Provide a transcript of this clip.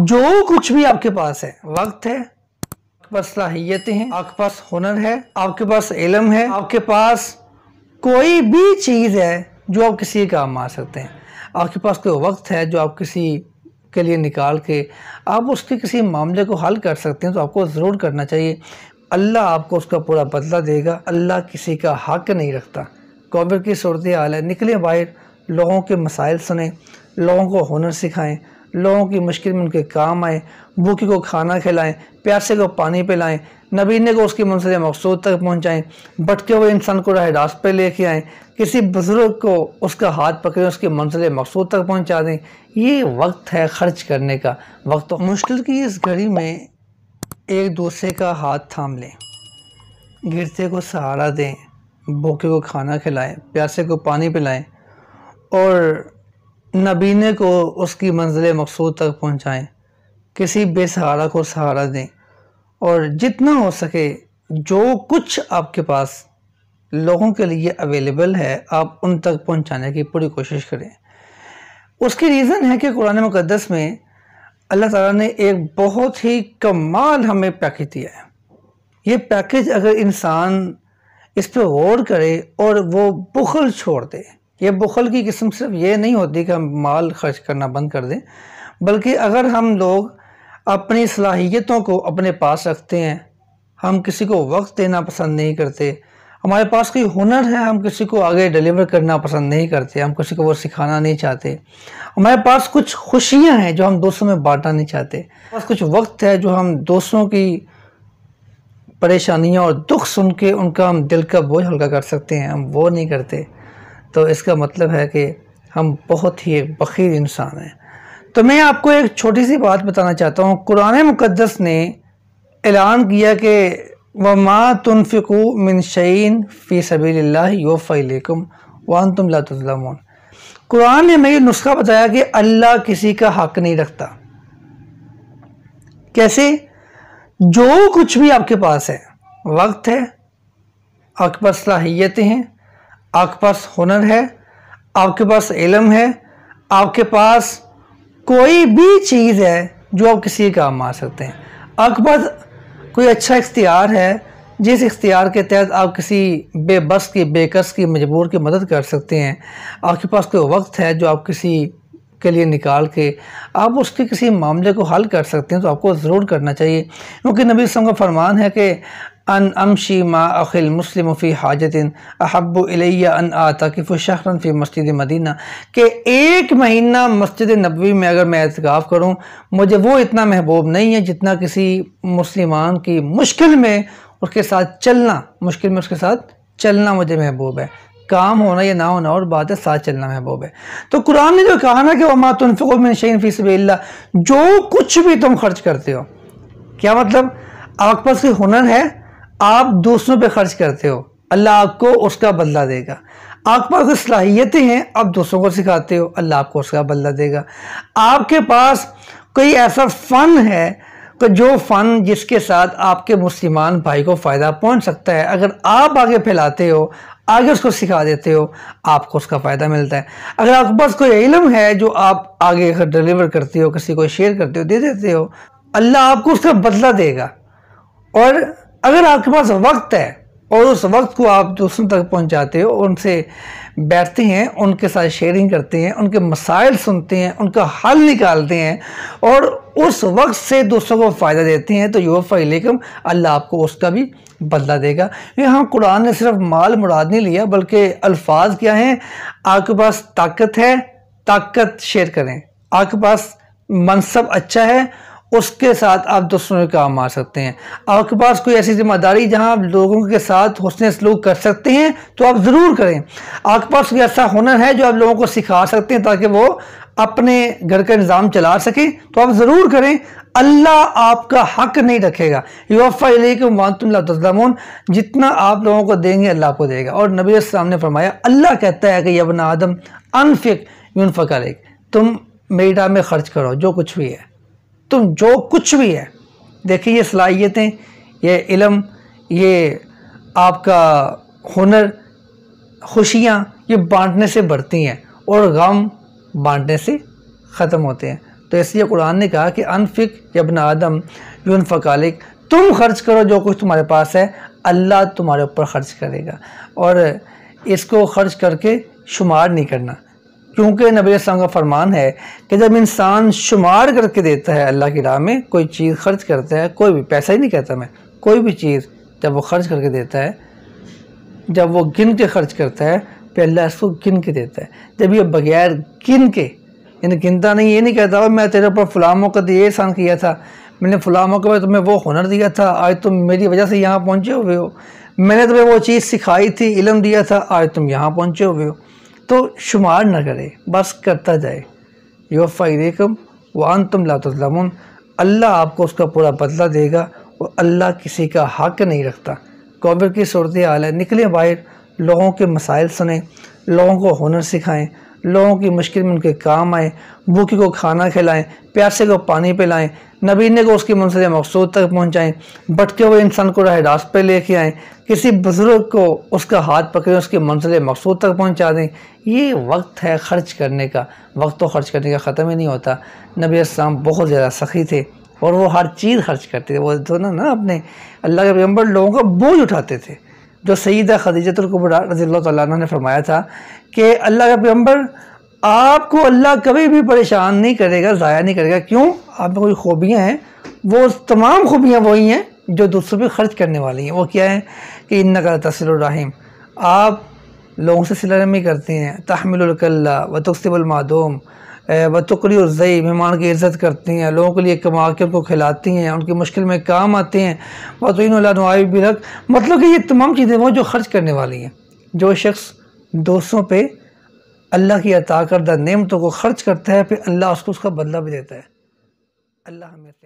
जो कुछ भी आपके पास है वक्त है आपके पास सलाहियतें हैं आपके पास हुनर है आपके पास इलम है आपके पास कोई भी चीज़ है जो आप किसी काम आ सकते हैं आपके पास कोई वक्त है जो आप किसी के लिए निकाल के आप उसके किसी मामले को हल कर सकते हैं तो आपको ज़रूर करना चाहिए अल्लाह आपको उसका पूरा बदला देगा अल्लाह किसी का हक नहीं रखता कोविड की सूरत हाल है निकलें बाहर लोगों के मसाइल सुने लोगों को हुनर सिखाएं लोगों की मुश्किल में उनके काम आए भूखी को खाना खिलाएं प्यासे को पानी पिलाएं नबीने को उसकी मंजिल मकसूद तक पहुंचाएं भटके हुए इंसान को राह रास्त पर लेके आएं किसी बुज़ुर्ग को उसका हाथ पकड़ें उसकी मंजिल मकसूद तक पहुंचा दें ये वक्त है ख़र्च करने का वक्त तो मुश्किल की इस घड़ी में एक दूसरे का हाथ थाम लें गिरते को सहारा दें भूखे को खाना खिलाएं प्यासे को पानी पिलाएं और नबीने को उसकी मंजिल मकसूद तक पहुँचाएँ किसी बेसहारा को सहारा दें और जितना हो सके जो कुछ आपके पास लोगों के लिए अवेलेबल है आप उन तक पहुंचाने की पूरी कोशिश करें उसकी रीज़न है कि कुरान मुकदस में अल्लाह ताला ने एक बहुत ही कमाल हमें पैकेज दिया है ये पैकेज अगर इंसान इस पर गौर करे और वो बुखल छोड़ दे ये बुखल की किस्म सिर्फ ये नहीं होती कि हम माल खर्च करना बंद कर दें बल्कि अगर हम लोग अपनी सलाहियतों को अपने पास रखते हैं हम किसी को वक्त देना पसंद नहीं करते हमारे पास कोई हुनर है हम किसी को आगे डिलीवर करना पसंद नहीं करते हम किसी को वो सिखाना नहीं चाहते हमारे पास कुछ खुशियां हैं जो हम दोस्तों में बांटना नहीं चाहते पास कुछ वक्त है जो हम दोस्तों की परेशानियां और दुख सुन के उनका हम दिल का बोझ हल्का कर सकते हैं हम वो नहीं करते तो इसका मतलब है कि हम बहुत ही एक बखीर इंसान हैं तो मैं आपको एक छोटी सी बात बताना चाहता हूँ कुरान मुक़दस ने ऐलान किया कि वमा तनफ़िकु मिन शैन फ़ी सबील वन वान तुम लातमन कुरान ने ये नुस्खा बताया कि अल्लाह किसी का हक नहीं रखता कैसे जो कुछ भी आपके पास है वक्त है आपके पास सलाहियतें हैं आपके पास हुनर है आपके पास इलम है आपके पास कोई भी चीज़ है जो आप किसी काम आ सकते हैं आपके पास कोई अच्छा इख्तियार है जिस इख्तियार के तहत आप किसी बेबस की बेकस की मजबूर की मदद कर सकते हैं आपके पास कोई वक्त है जो आप किसी के लिए निकाल के आप उसके किसी मामले को हल कर सकते हैं तो आपको ज़रूर करना चाहिए क्योंकि नबी वसम का फरमान है कि अन अमशी मा अखिल मुस्लिम फ़ी हाजतिन अहब इलैया अन आतकफ़ शहरन फ़ी मस्जिद मदीना के एक महीना मस्जिद नबी में अगर मैं एहतकाफ़ करूँ मुझे वो इतना महबूब नहीं है जितना किसी मुसलमान की मुश्किल में उसके साथ चलना मुश्किल में उसके साथ चलना मुझे महबूब है काम होना या ना होना और बात है साथ चलना महबूब है तो कुरान ने जो कहा ना कि वमा तुनफ़ुमिन शैन फ़ी सबील्ला जो कुछ भी तुम खर्च करते हो क्या मतलब आपके पास कोई हुनर है आप दूसरों पे खर्च करते हो अल्लाह आपको उसका बदला देगा आपके पास कुछ सलाहियतें हैं आप दूसरों को सिखाते हो अल्लाह आपको उसका बदला देगा आपके पास कोई ऐसा फ़न है कि जो फ़न जिसके साथ आपके मुसलमान भाई को फ़ायदा पहुंच सकता है अगर आप आगे फैलाते हो आगे उसको सिखा देते हो आपको उसका फ़ायदा मिलता है अगर आपके पास कोई इलम है जो आप आगे अगर डिलीवर करते हो किसी को शेयर करते हो दे देते हो अल्लाह आपको उसका बदला देगा और अगर आपके पास वक्त है और उस वक्त को आप दूसरों तक पहुंचाते हो उनसे बैठते हैं उनके साथ शेयरिंग करते हैं उनके मसाइल सुनते हैं उनका हल निकालते हैं और उस वक्त से दूसरों को फ़ायदा देते हैं तो युवाफ़लकम अल्लाह आपको उसका भी बदला देगा यहाँ कुरान ने सिर्फ माल मुराद नहीं लिया बल्कि अल्फाज क्या हैं आपके पास ताकत है ताकत शेयर करें आपके पास मनसब अच्छा है उसके साथ आप दूसरों के काम आ सकते हैं आपके पास कोई ऐसी जिम्मेदारी जहां आप लोगों के साथ हुसन सलूक कर सकते हैं तो आप ज़रूर करें आपके पास कोई ऐसा हुनर है जो आप लोगों को सिखा सकते हैं ताकि वो अपने घर का निज़ाम चला सकें तो आप ज़रूर करें अल्लाह आपका हक नहीं रखेगा युवाफ़ातमन जितना आप लोगों को देंगे अल्लाह को देगा और नबी इस्लाम ने फरमाया अल्लाह कहता है कि यबना आदम अनफिक यूनफ़ा तुम मेडा में ख़र्च करो जो कुछ भी है तुम तो जो कुछ भी है देखिए ये सलाहियतें ये इलम ये आपका हुनर खुशियाँ ये बांटने से बढ़ती हैं और गम बांटने से ख़त्म होते हैं तो इसलिए कुरान ने कहा कि अनफिक यबन आदम यून फ़कालिक तुम खर्च करो जो कुछ तुम्हारे पास है अल्लाह तुम्हारे ऊपर ख़र्च करेगा और इसको ख़र्च करके शुमार नहीं करना क्योंकि नबी वसम का फरमान है कि जब इंसान शुमार करके देता है अल्लाह की राह में कोई चीज़ खर्च करता है कोई भी पैसा ही नहीं कहता मैं कोई भी चीज़ जब वो खर्च करके देता है जब वो गिन के खर्च करता है तो अल्लाह इसको गिन के देता है जब ये बगैर गिन के यानी गिनता नहीं ये नहीं कहता मैं तेरे ऊपर फ़लाह मौका ये एहसान किया था मैंने फ़लाह मौके पर तुम्हें वो हुनर दिया था आज तुम मेरी वजह से यहाँ पहुँचे हुए हो मैंने तुम्हें वो चीज़ सिखाई थी इलम दिया था आज तुम यहाँ पहुँचे हुए हो तो शुमार ना करे बस करता जाए योफ़ाकम वन तुम लातमन अल्लाह आपको उसका पूरा बदला देगा और अल्लाह किसी का हक नहीं रखता कोविड की सूरत हाल है निकलें बाहर लोगों के मसाइल सुने लोगों को हुनर सिखाएं लोगों की मुश्किल में उनके काम आए भूखे को खाना खिलाएं प्यासे को पानी पिलाएं नबीने को उसकी मंजिल मकसूद तक पहुंचाएं भटके हुए इंसान को राह रास्त पर लेके आएं किसी बुज़ुर्ग को उसका हाथ पकड़ें उसकी मंसिल मकसूद तक पहुंचा दें ये वक्त है ख़र्च करने का वक्त तो ख़र्च करने का ख़त्म ही नहीं होता नबी इस्लाम बहुत ज़्यादा सखी थे और वो हर चीज़ खर्च करते थे वो दोनों तो ना अपने अल्लाह के पैगम्बर लोगों का बोझ उठाते थे जो सईद खदीजतुल्कुबरा रजील अल्लाह ने फरमाया था कि अल्लाह का पैम्बर आपको अल्लाह कभी भी परेशान नहीं करेगा ज़ाया नहीं करेगा क्यों आप में कोई खूबियाँ हैं वो तमाम खूबियाँ वही हैं जो दूसरों पर खर्च करने वाली हैं वो क्या है कि इन नगर तसिलरहिम आप लोगों से सिलारमी करते हैं तहमिलकल्ला व तकसबुलमादोम बतुकड़ी और ज़ई मेहमान की इज्जत करती हैं लोगों के लिए कमा के उनको खिलाती हैं उनकी मुश्किल में काम आते हैं बतौन तो लानवाई भी रख मतलब कि ये तमाम चीज़ें वो जो खर्च करने वाली हैं जो शख्स दोस्तों पर अल्लाह की अता करदा नियमतों को खर्च करता है फिर अल्लाह उसको उसका बदला भी देता है अल्लाह हमें